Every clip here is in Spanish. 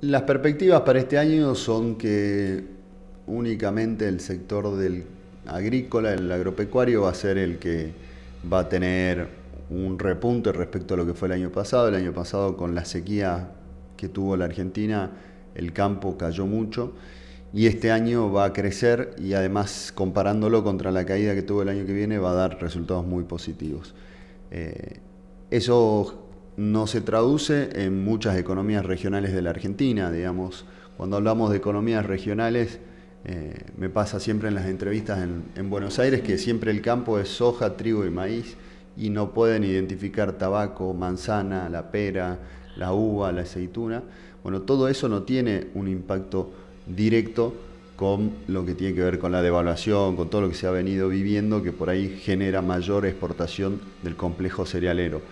Las perspectivas para este año son que únicamente el sector del agrícola, el agropecuario, va a ser el que va a tener un repunte respecto a lo que fue el año pasado. El año pasado con la sequía que tuvo la Argentina, el campo cayó mucho y este año va a crecer y además comparándolo contra la caída que tuvo el año que viene va a dar resultados muy positivos. Eh, eso no se traduce en muchas economías regionales de la Argentina, digamos. Cuando hablamos de economías regionales, eh, me pasa siempre en las entrevistas en, Buenos Aires que siempre el campo es soja, trigo y maíz y no pueden identificar tabaco, manzana, la pera, la uva, la aceituna. Bueno, todo eso no tiene un impacto directo con lo que tiene que ver con la devaluación, con todo lo que se ha venido viviendo, que por ahí genera mayor exportación del complejo cerealero.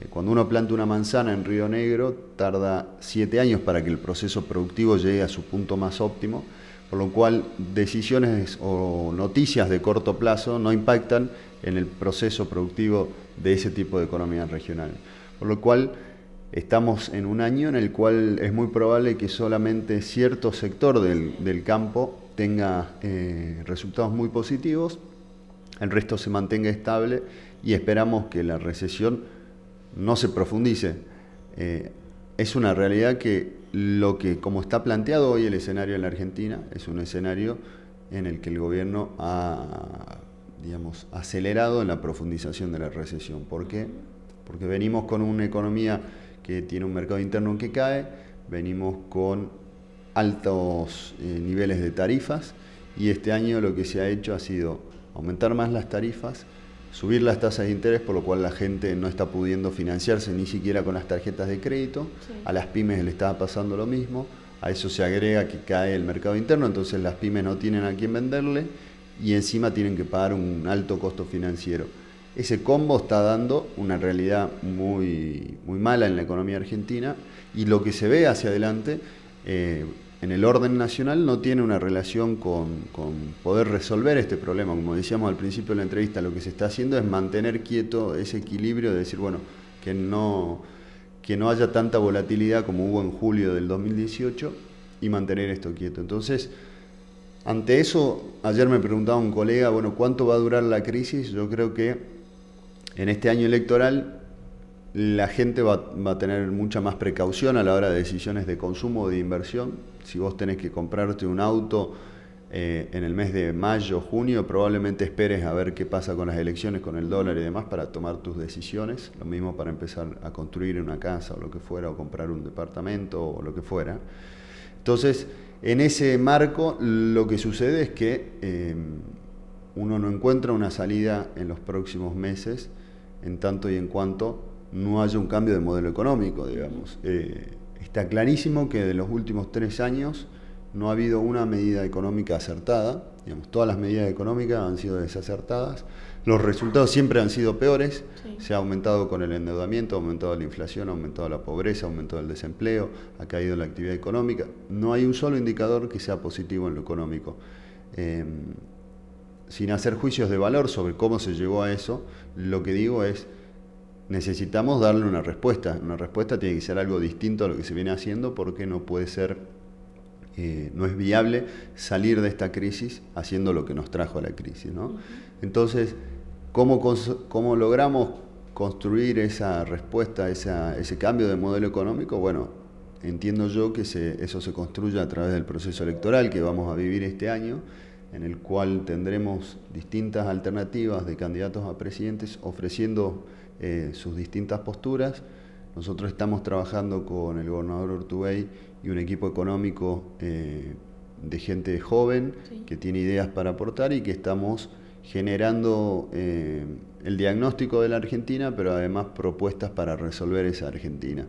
Eh, cuando uno planta una manzana en Río Negro, tarda siete años para que el proceso productivo llegue a su punto más óptimo, por lo cual decisiones o noticias de corto plazo no impactan en el proceso productivo de ese tipo de economía regional. Por lo cual estamos en un año en el cual es muy probable que solamente cierto sector del, campo tenga eh, resultados muy positivos, el resto se mantenga estable y esperamos que la recesión no se profundice. Eh, es una realidad que lo que, como está planteado hoy el escenario en la Argentina, es un escenario en el que el gobierno ha, digamos, acelerado en la profundización de la recesión. ¿Por qué? Porque venimos con una economía que tiene un mercado interno que cae, venimos con altos eh, niveles de tarifas y este año lo que se ha hecho ha sido aumentar más las tarifas, subir las tasas de interés, por lo cual la gente no está pudiendo financiarse ni siquiera con las tarjetas de crédito, a las pymes le está pasando lo mismo, a eso se agrega que cae el mercado interno, entonces las pymes no tienen a quién venderle y encima tienen que pagar un alto costo financiero. Ese combo está dando una realidad muy, muy mala en la economía argentina y lo que se ve hacia adelante... Eh, en el orden nacional no tiene una relación con, poder resolver este problema. Como decíamos al principio de la entrevista, lo que se está haciendo es mantener quieto ese equilibrio de decir, bueno, que no, que no haya tanta volatilidad como hubo en julio del 2018 y mantener esto quieto. Entonces, ante eso, ayer me preguntaba un colega, bueno, ¿cuánto va a durar la crisis? Yo creo que en este año electoral la gente va, a tener mucha más precaución a la hora de decisiones de consumo o de inversión. Si vos tenés que comprarte un auto eh, en el mes de mayo, junio, probablemente esperes a ver qué pasa con las elecciones, con el dólar y demás para tomar tus decisiones. Lo mismo para empezar a construir una casa o lo que fuera, o comprar un departamento o lo que fuera. Entonces, en ese marco, lo que sucede es que eh, uno no encuentra una salida en los próximos meses, en tanto y en cuanto no haya un cambio de modelo económico, digamos. Eh, está clarísimo que de los últimos tres años no ha habido una medida económica acertada, digamos, todas las medidas económicas han sido desacertadas, los resultados siempre han sido peores, se ha aumentado con el endeudamiento, ha aumentado la inflación, ha aumentado la pobreza, ha aumentado el desempleo, ha caído la actividad económica, no hay un solo indicador que sea positivo en lo económico. Em, sin hacer juicios de valor sobre cómo se llegó a eso, lo que digo es, necesitamos darle una respuesta. Una respuesta tiene que ser algo distinto a lo que se viene haciendo porque no puede ser, eh, no es viable salir de esta crisis haciendo lo que nos trajo a la crisis. Entonces, ¿cómo, logramos construir esa respuesta, esa, ese cambio de modelo económico? Bueno, entiendo yo que eso se construye a través del proceso electoral que vamos a vivir este año en el cual tendremos distintas alternativas de candidatos a presidentes ofreciendo eh, sus distintas posturas. Nosotros estamos trabajando con el gobernador Urtubey y un equipo económico eh, de gente joven que tiene ideas para aportar y que estamos generando eh, el diagnóstico de la Argentina, pero además propuestas para resolver esa Argentina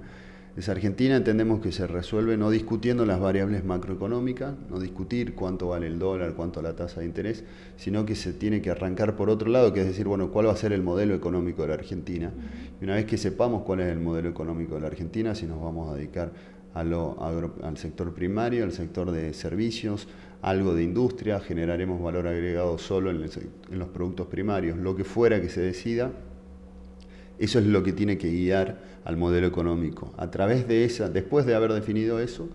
es Argentina, entendemos que se resuelve no discutiendo las variables macroeconómicas, no discutir cuánto vale el dólar, cuánto la tasa de interés, sino que se tiene que arrancar por otro lado, que es decir, bueno, cuál va a ser el modelo económico de la Argentina. Y una vez que sepamos cuál es el modelo económico de la Argentina, si nos vamos a dedicar al sector primario, al sector de servicios, algo de industria, generaremos valor agregado solo en los productos primarios, lo que fuera que se decida, eso es lo que tiene que guiar al modelo económico. A través de esa, después de haber definido eso,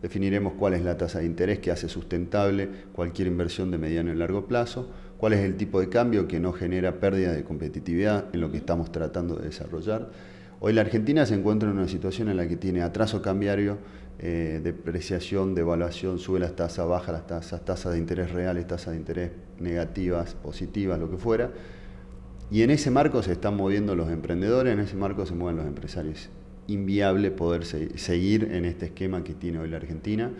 definiremos cuál es la tasa de interés que hace sustentable cualquier inversión de mediano y largo plazo, cuál es el tipo de cambio que no genera pérdida de competitividad en lo que estamos tratando de desarrollar. Hoy la Argentina se encuentra en una situación en la que tiene atraso cambiario, eh, depreciación, devaluación, sube las tasas, baja las tasas, tasas de interés reales, tasas de interés negativas, positivas, lo que fuera y en ese marco se están moviendo los emprendedores, en ese marco se mueven los empresarios. Inviable poder seguir en este esquema que tiene hoy la Argentina,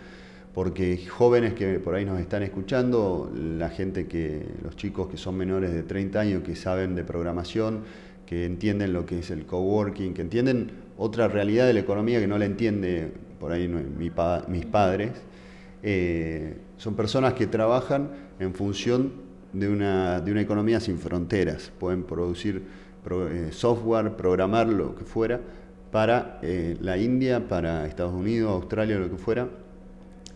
porque jóvenes que por ahí nos están escuchando, la gente que, los chicos que son menores de 30 años, que saben de programación, que entienden lo que es el coworking, que entienden otra realidad de la economía que no la entiende por ahí mis padres, eh, son personas que trabajan en función de una, de una economía sin fronteras. Pueden producir eh, software, programar lo que fuera para eh, la India, para Estados Unidos, Australia, lo que fuera,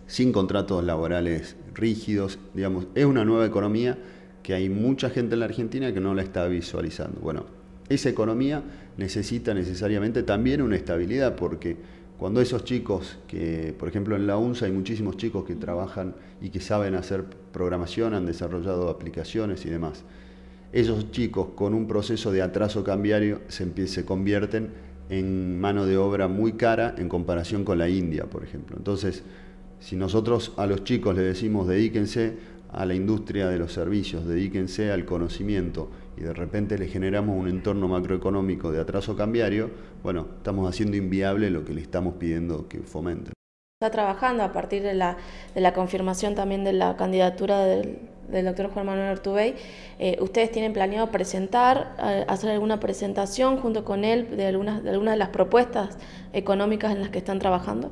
sin contratos laborales rígidos. Digamos, es una nueva economía que hay mucha gente en la Argentina que no la está visualizando. Bueno, esa economía necesita necesariamente también una estabilidad porque cuando esos chicos, que por ejemplo en la UNSA hay muchísimos chicos que trabajan y que saben hacer programación, han desarrollado aplicaciones y demás, esos chicos con un proceso de atraso cambiario se, se convierten en mano de obra muy cara en comparación con la India, por ejemplo. Entonces, si nosotros a los chicos les decimos dedíquense a la industria de los servicios, dedíquense al conocimiento y de repente le generamos un entorno macroeconómico de atraso cambiario, bueno, estamos haciendo inviable lo que le estamos pidiendo que fomente. Está trabajando a partir de la, confirmación también de la candidatura del, doctor Juan Manuel Ortubey. Eh, ¿Ustedes tienen planeado presentar, eh, hacer alguna presentación junto con él de algunas de, las propuestas económicas en las que están trabajando?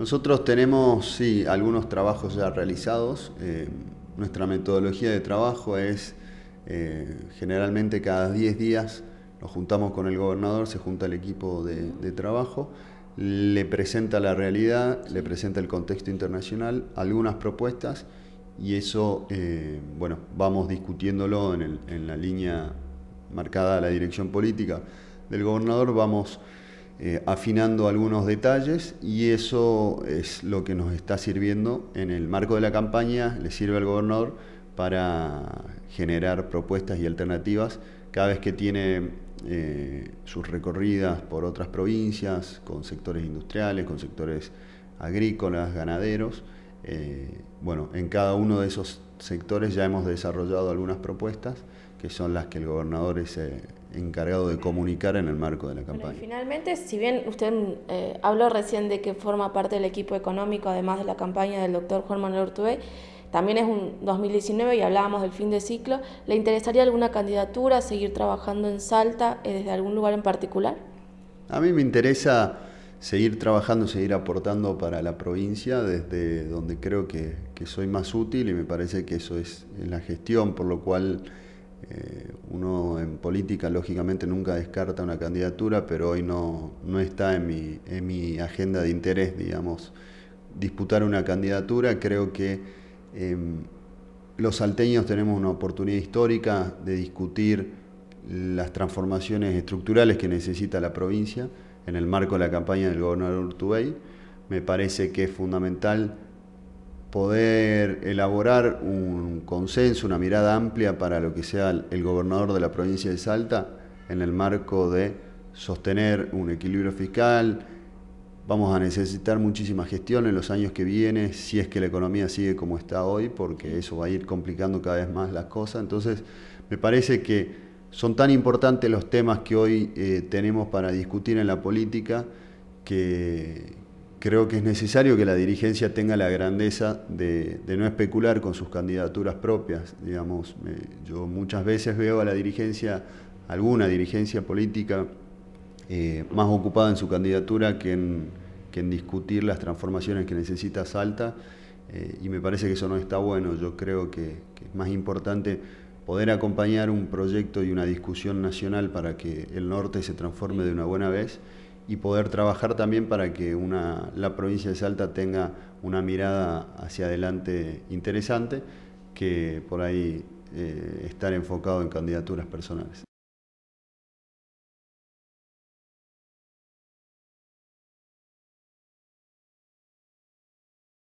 Nosotros tenemos, sí, algunos trabajos ya realizados. Eh, nuestra metodología de trabajo es eh, generalmente cada 10 días nos juntamos con el gobernador, se junta el equipo de, trabajo, le presenta la realidad, le presenta el contexto internacional, algunas propuestas y eso, eh, bueno, vamos discutiéndolo en, la línea marcada a la dirección política del gobernador, vamos eh, afinando algunos detalles y eso es lo que nos está sirviendo en el marco de la campaña, le sirve al gobernador para generar propuestas y alternativas cada vez que tiene eh, sus recorridas por otras provincias, con sectores industriales, con sectores agrícolas, ganaderos. Eh, bueno, en cada uno de esos sectores ya hemos desarrollado algunas propuestas que son las que el gobernador es eh, encargado de comunicar en el marco de la campaña. y finalmente, si bien usted eh, habló recién de que forma parte del equipo económico, además de la campaña del doctor Juan Manuel Urtubey, también es un 2019 y hablábamos del fin de ciclo, ¿le interesaría alguna candidatura, seguir trabajando en Salta eh, desde algún lugar en particular? A mí me interesa seguir trabajando, seguir aportando para la provincia desde donde creo que, que soy más útil y me parece que eso es la gestión, por lo cual eh, uno en política lógicamente nunca descarta una candidatura, pero hoy no, está en mi, agenda de interés, digamos, disputar una candidatura. Creo que em, los salteños tenemos una oportunidad histórica de discutir las transformaciones estructurales que necesita la provincia en el marco de la campaña del gobernador Urtubey. Me parece que es fundamental poder elaborar un consenso, una mirada amplia para lo que sea el gobernador de la provincia de Salta en el marco de sostener un equilibrio fiscal. Vamos a necesitar muchísima gestión en los años que vienen, si es que la economía sigue como está hoy, porque eso va a ir complicando cada vez más las cosas. Entonces, me parece que son tan importantes los temas que hoy eh, tenemos para discutir en la política que, creo que es necesario que la dirigencia tenga la grandeza de, no especular con sus candidaturas propias. Digamos, yo muchas veces veo a la dirigencia, alguna dirigencia política, eh, más ocupada en su candidatura que en, discutir las transformaciones que necesita Salta, eh, y me parece que eso no está bueno. Yo creo que es más importante poder acompañar un proyecto y una discusión nacional para que el norte se transforme de una buena vez y poder trabajar también para que la provincia de Salta tenga una mirada hacia adelante interesante que por ahí eh, estar enfocado en candidaturas personales.